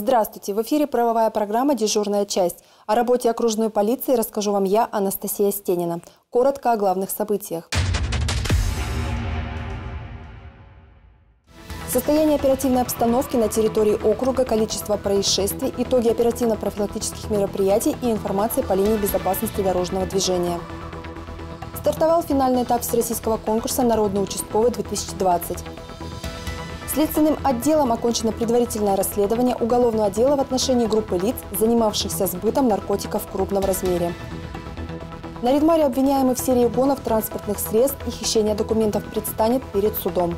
Здравствуйте! В эфире правовая программа «Дежурная часть». О работе окружной полиции расскажу вам я, Анастасия Стенина. Коротко о главных событиях. Состояние оперативной обстановки на территории округа, количество происшествий, итоги оперативно-профилактических мероприятий и информация по линии безопасности дорожного движения. Стартовал финальный этап всероссийского конкурса «Народный участковый-2020». Следственным отделом окончено предварительное расследование уголовного дела в отношении группы лиц, занимавшихся сбытом наркотиков в крупном размере. На Ридмаре обвиняемый в серии гонов транспортных средств и хищения документов предстанет перед судом.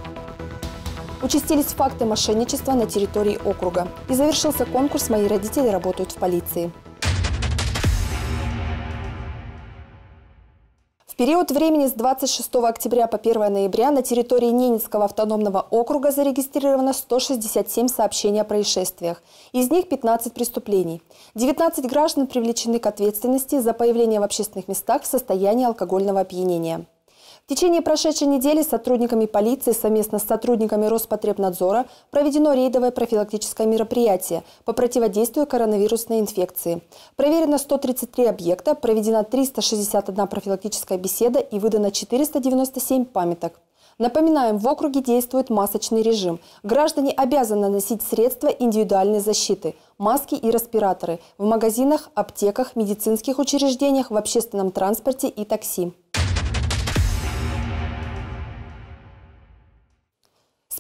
Участились факты мошенничества на территории округа. И завершился конкурс «Мои родители работают в полиции». период времени с 26 октября по 1 ноября на территории Ненецкого автономного округа зарегистрировано 167 сообщений о происшествиях. Из них 15 преступлений. 19 граждан привлечены к ответственности за появление в общественных местах в состоянии алкогольного опьянения. В течение прошедшей недели сотрудниками полиции совместно с сотрудниками Роспотребнадзора проведено рейдовое профилактическое мероприятие по противодействию коронавирусной инфекции. Проверено 133 объекта, проведена 361 профилактическая беседа и выдано 497 памяток. Напоминаем, в округе действует масочный режим. Граждане обязаны носить средства индивидуальной защиты – маски и респираторы – в магазинах, аптеках, медицинских учреждениях, в общественном транспорте и такси.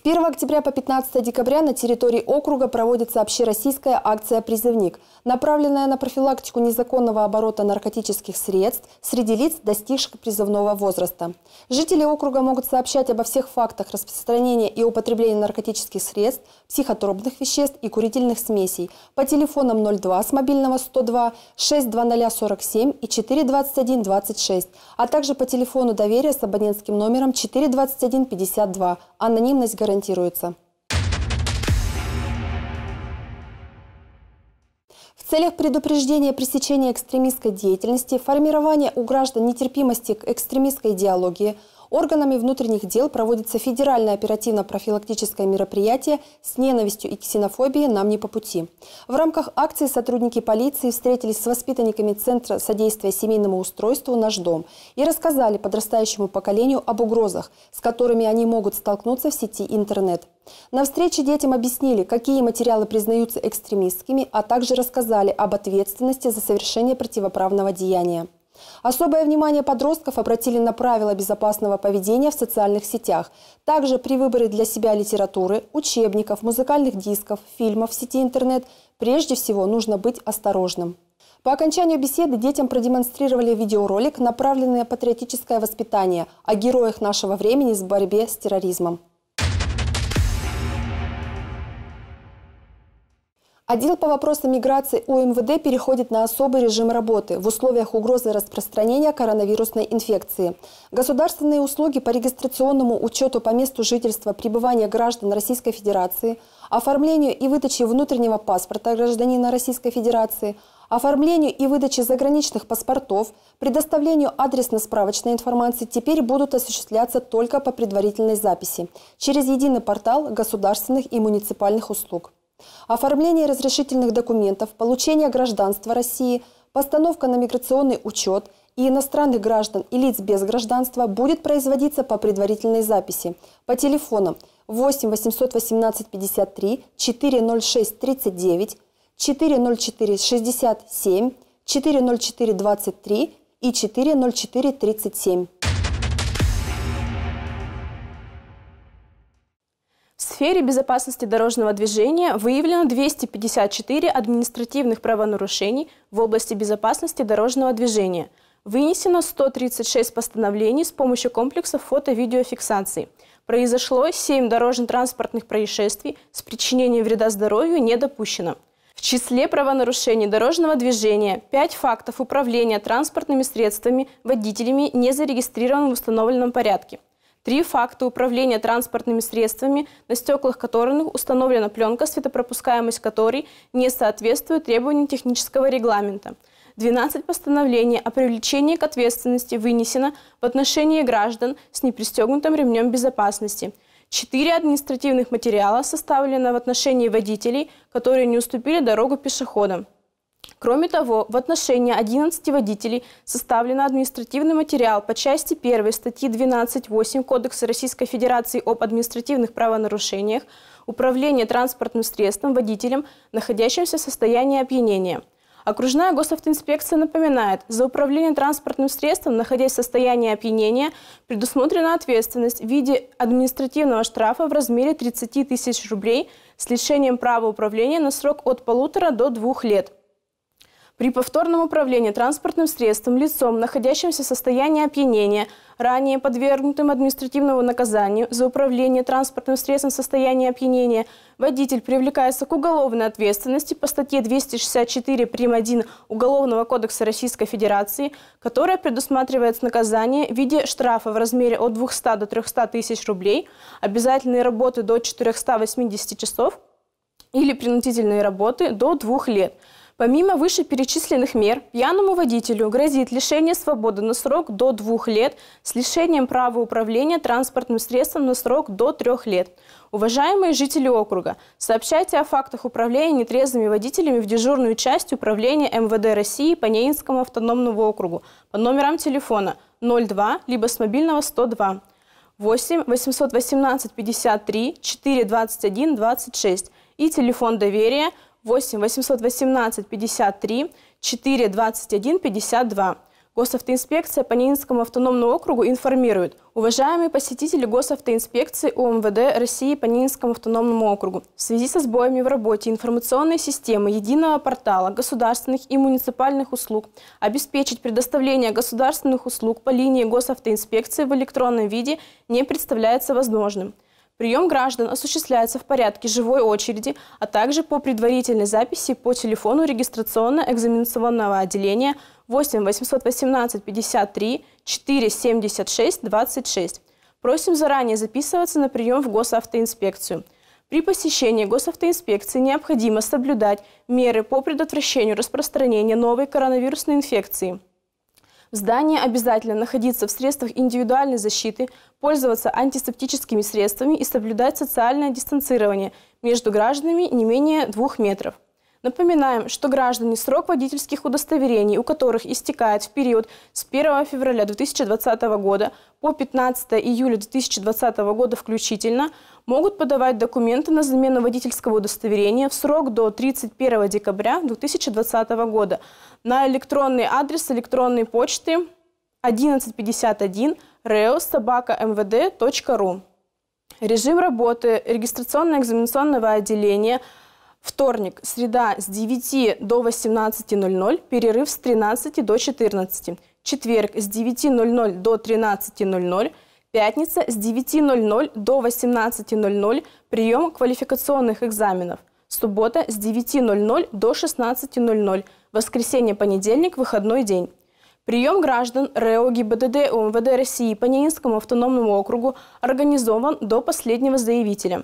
1 октября по 15 декабря на территории округа проводится общероссийская акция «Призывник», направленная на профилактику незаконного оборота наркотических средств среди лиц, достигших призывного возраста. Жители округа могут сообщать обо всех фактах распространения и употребления наркотических средств, психотропных веществ и курительных смесей по телефонам 02 с мобильного 102 620 47 и 421 26, а также по телефону доверия с абонентским номером 421 52. Анонимность гарантируется. В целях предупреждения пресечения экстремистской деятельности, формирования у граждан нетерпимости к экстремистской идеологии – Органами внутренних дел проводится федеральное оперативно-профилактическое мероприятие «С ненавистью и ксенофобией нам не по пути». В рамках акции сотрудники полиции встретились с воспитанниками Центра содействия семейному устройству «Наш дом» и рассказали подрастающему поколению об угрозах, с которыми они могут столкнуться в сети интернет. На встрече детям объяснили, какие материалы признаются экстремистскими, а также рассказали об ответственности за совершение противоправного деяния. Особое внимание подростков обратили на правила безопасного поведения в социальных сетях. Также при выборе для себя литературы, учебников, музыкальных дисков, фильмов в сети интернет прежде всего нужно быть осторожным. По окончанию беседы детям продемонстрировали видеоролик, направленный на патриотическое воспитание о героях нашего времени в борьбе с терроризмом. Отдел по вопросам миграции УМВД переходит на особый режим работы в условиях угрозы распространения коронавирусной инфекции. Государственные услуги по регистрационному учету по месту жительства пребывания граждан Российской Федерации, оформлению и выдаче внутреннего паспорта гражданина Российской Федерации, оформлению и выдаче заграничных паспортов, предоставлению адресно-справочной информации теперь будут осуществляться только по предварительной записи через единый портал государственных и муниципальных услуг. Оформление разрешительных документов, получение гражданства России, постановка на миграционный учет и иностранных граждан и лиц без гражданства будет производиться по предварительной записи по телефонам 8 818 53 406 39 404 67 404 23 и 404 37. сфере безопасности дорожного движения выявлено 254 административных правонарушений в области безопасности дорожного движения. Вынесено 136 постановлений с помощью комплекса фото-видеофиксации. Произошло 7 дорожно-транспортных происшествий с причинением вреда здоровью не допущено. В числе правонарушений дорожного движения 5 фактов управления транспортными средствами водителями не зарегистрированы в установленном порядке – Три факта управления транспортными средствами, на стеклах которых установлена пленка, светопропускаемость которой не соответствует требованиям технического регламента. 12 постановлений о привлечении к ответственности вынесено в отношении граждан с непристегнутым ремнем безопасности. Четыре административных материала составлено в отношении водителей, которые не уступили дорогу пешеходам. Кроме того, в отношении 11 водителей составлен административный материал по части 1 статьи 12.8 Кодекса Российской Федерации об административных правонарушениях управления транспортным средством водителем, находящимся в состоянии опьянения. Окружная госавтоинспекция напоминает, за управление транспортным средством, находясь в состоянии опьянения, предусмотрена ответственность в виде административного штрафа в размере 30 тысяч рублей с лишением права управления на срок от полутора до двух лет. При повторном управлении транспортным средством лицом, находящимся в состоянии опьянения, ранее подвергнутым административному наказанию за управление транспортным средством в состоянии опьянения, водитель привлекается к уголовной ответственности по статье 264 прим. 1 Уголовного кодекса Российской Федерации, которая предусматривает наказание в виде штрафа в размере от 200 до 300 тысяч рублей, обязательные работы до 480 часов или принудительные работы до двух лет – Помимо вышеперечисленных мер, пьяному водителю грозит лишение свободы на срок до двух лет с лишением права управления транспортным средством на срок до трех лет. Уважаемые жители округа, сообщайте о фактах управления нетрезвыми водителями в дежурную часть управления МВД России по Неинскому автономному округу по номерам телефона 02 либо с мобильного 102. 8 818 53 421 26 и телефон доверия – 8 818 53 4 21 52. Госавтоинспекция по Нинскому автономному округу информирует. Уважаемые посетители Госавтоинспекции УМВД России по Нинскому автономному округу, в связи со сбоями в работе информационной системы единого портала государственных и муниципальных услуг, обеспечить предоставление государственных услуг по линии Госавтоинспекции в электронном виде не представляется возможным. Прием граждан осуществляется в порядке живой очереди, а также по предварительной записи по телефону регистрационно-экзаменационного отделения 8 818 53 476 26. Просим заранее записываться на прием в госавтоинспекцию. При посещении госавтоинспекции необходимо соблюдать меры по предотвращению распространения новой коронавирусной инфекции – в здании обязательно находиться в средствах индивидуальной защиты, пользоваться антисептическими средствами и соблюдать социальное дистанцирование между гражданами не менее двух метров. Напоминаем, что граждане срок водительских удостоверений, у которых истекает в период с 1 февраля 2020 года по 15 июля 2020 года включительно, могут подавать документы на замену водительского удостоверения в срок до 31 декабря 2020 года на электронный адрес электронной почты 1151 reosobaka.mvd.ru. Эм Режим работы регистрационно-экзаменационного отделения – Вторник, среда с 9 до 18.00, перерыв с 13 до 14. Четверг с 9.00 до 13.00. Пятница с 9.00 до 18.00 прием квалификационных экзаменов. Суббота с 9.00 до 16.00. Воскресенье, понедельник, выходной день. Прием граждан РЭО ГИБДД УМВД России по Ненецкому автономному округу организован до последнего заявителя.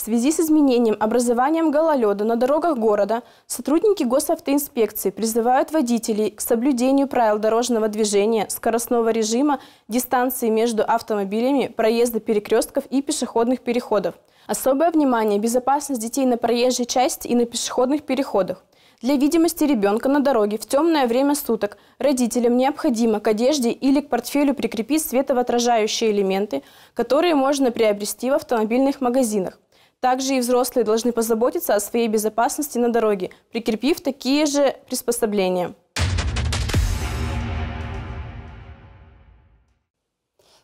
В связи с изменением образованием гололеда на дорогах города сотрудники госавтоинспекции призывают водителей к соблюдению правил дорожного движения, скоростного режима, дистанции между автомобилями, проезда перекрестков и пешеходных переходов. Особое внимание – безопасность детей на проезжей части и на пешеходных переходах. Для видимости ребенка на дороге в темное время суток родителям необходимо к одежде или к портфелю прикрепить светоотражающие элементы, которые можно приобрести в автомобильных магазинах. Также и взрослые должны позаботиться о своей безопасности на дороге, прикрепив такие же приспособления.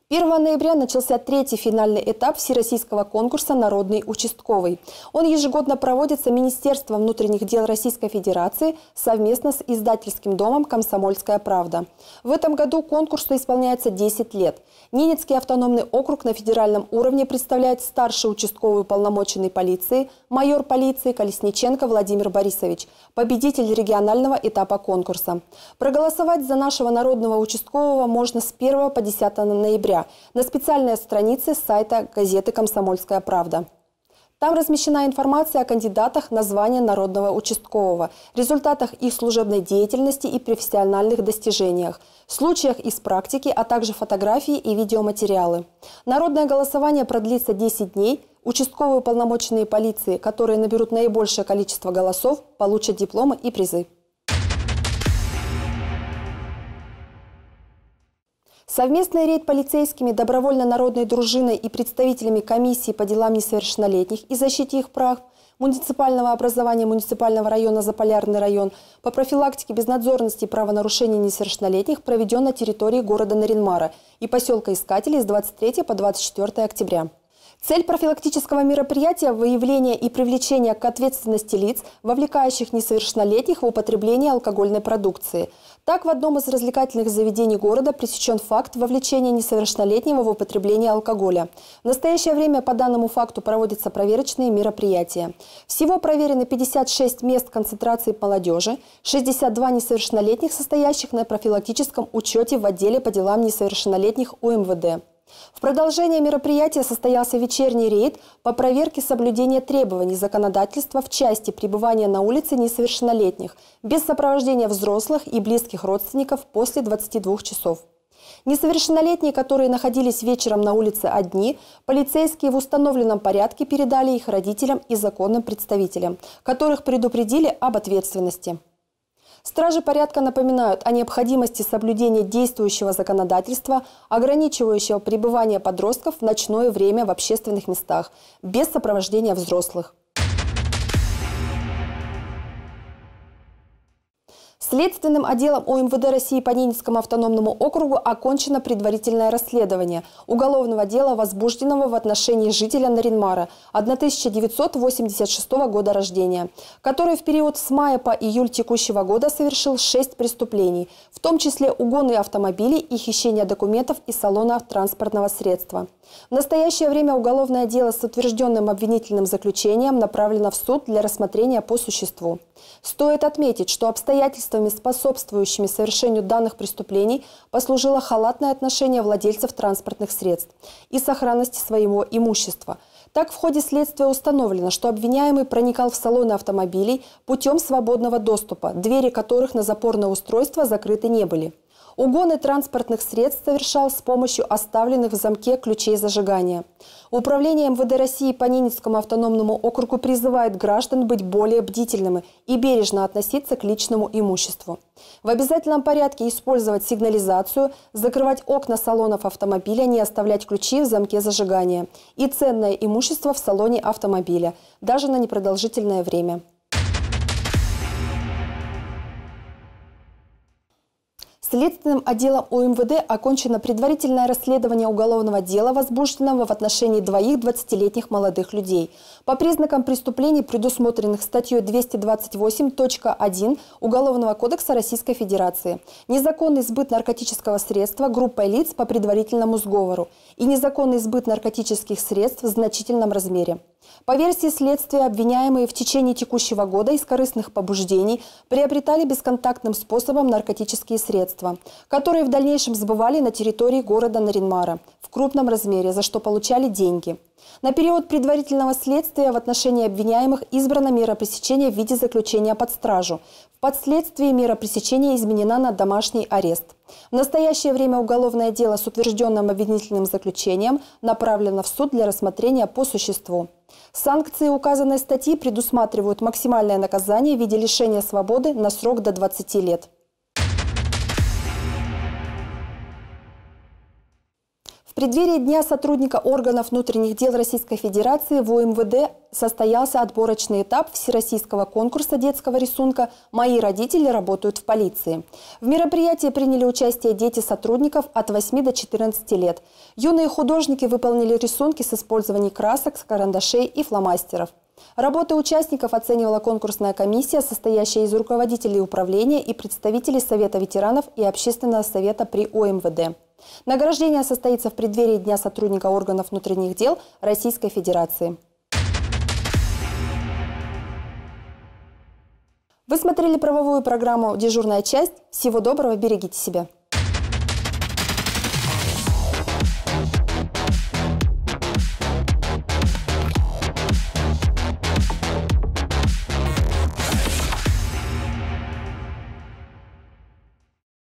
1 ноября начался третий финальный этап Всероссийского конкурса «Народный участковый». Он ежегодно проводится Министерством внутренних дел Российской Федерации совместно с издательским домом «Комсомольская правда». В этом году конкурсу исполняется 10 лет. Ненецкий автономный округ на федеральном уровне представляет старший участковый уполномоченный полиции, майор полиции Колесниченко Владимир Борисович, победитель регионального этапа конкурса. Проголосовать за нашего народного участкового можно с 1 по 10 ноября января на специальной странице сайта газеты «Комсомольская правда». Там размещена информация о кандидатах на звание народного участкового, результатах их служебной деятельности и профессиональных достижениях, случаях из практики, а также фотографии и видеоматериалы. Народное голосование продлится 10 дней. Участковые полномоченные полиции, которые наберут наибольшее количество голосов, получат дипломы и призы. Совместный рейд полицейскими добровольно-народной дружиной и представителями комиссии по делам несовершеннолетних и защите их прав муниципального образования муниципального района Заполярный район по профилактике безнадзорности и правонарушений несовершеннолетних проведен на территории города Наринмара и поселка Искателей с 23 по 24 октября. Цель профилактического мероприятия – выявление и привлечение к ответственности лиц, вовлекающих несовершеннолетних в употребление алкогольной продукции. Так, в одном из развлекательных заведений города пресечен факт вовлечения несовершеннолетнего в употребление алкоголя. В настоящее время по данному факту проводятся проверочные мероприятия. Всего проверено 56 мест концентрации молодежи, 62 несовершеннолетних, состоящих на профилактическом учете в отделе по делам несовершеннолетних УМВД. В продолжение мероприятия состоялся вечерний рейд по проверке соблюдения требований законодательства в части пребывания на улице несовершеннолетних без сопровождения взрослых и близких родственников после 22 часов. Несовершеннолетние, которые находились вечером на улице одни, полицейские в установленном порядке передали их родителям и законным представителям, которых предупредили об ответственности. Стражи порядка напоминают о необходимости соблюдения действующего законодательства, ограничивающего пребывание подростков в ночное время в общественных местах, без сопровождения взрослых. Следственным отделом ОМВД России по Ненецкому автономному округу окончено предварительное расследование уголовного дела, возбужденного в отношении жителя Наринмара 1986 года рождения, который в период с мая по июль текущего года совершил 6 преступлений, в том числе угоны автомобилей и хищение документов из салона транспортного средства. В настоящее время уголовное дело с утвержденным обвинительным заключением направлено в суд для рассмотрения по существу. Стоит отметить, что обстоятельства обстоятельствами, способствующими совершению данных преступлений, послужило халатное отношение владельцев транспортных средств и сохранности своего имущества. Так, в ходе следствия установлено, что обвиняемый проникал в салоны автомобилей путем свободного доступа, двери которых на запорное устройство закрыты не были. Угоны транспортных средств совершал с помощью оставленных в замке ключей зажигания. Управление МВД России по Ненецкому автономному округу призывает граждан быть более бдительными и бережно относиться к личному имуществу. В обязательном порядке использовать сигнализацию, закрывать окна салонов автомобиля, не оставлять ключи в замке зажигания и ценное имущество в салоне автомобиля, даже на непродолжительное время. Следственным отделом УМВД окончено предварительное расследование уголовного дела, возбужденного в отношении двоих 20-летних молодых людей. По признакам преступлений, предусмотренных статьей 228.1 Уголовного кодекса Российской Федерации, незаконный сбыт наркотического средства группой лиц по предварительному сговору и незаконный сбыт наркотических средств в значительном размере. По версии следствия, обвиняемые в течение текущего года из корыстных побуждений приобретали бесконтактным способом наркотические средства, которые в дальнейшем сбывали на территории города Наринмара в крупном размере, за что получали деньги. На период предварительного следствия в отношении обвиняемых избрана мера пресечения в виде заключения под стражу. Впоследствии мера пресечения изменена на домашний арест. В настоящее время уголовное дело с утвержденным обвинительным заключением направлено в суд для рассмотрения по существу. Санкции указанной статьи предусматривают максимальное наказание в виде лишения свободы на срок до 20 лет. преддверии Дня сотрудника органов внутренних дел Российской Федерации в ОМВД состоялся отборочный этап Всероссийского конкурса детского рисунка «Мои родители работают в полиции». В мероприятии приняли участие дети сотрудников от 8 до 14 лет. Юные художники выполнили рисунки с использованием красок, карандашей и фломастеров. Работы участников оценивала конкурсная комиссия, состоящая из руководителей управления и представителей Совета ветеранов и Общественного совета при ОМВД. Награждение состоится в преддверии Дня сотрудника органов внутренних дел Российской Федерации. Вы смотрели правовую программу «Дежурная часть». Всего доброго, берегите себя.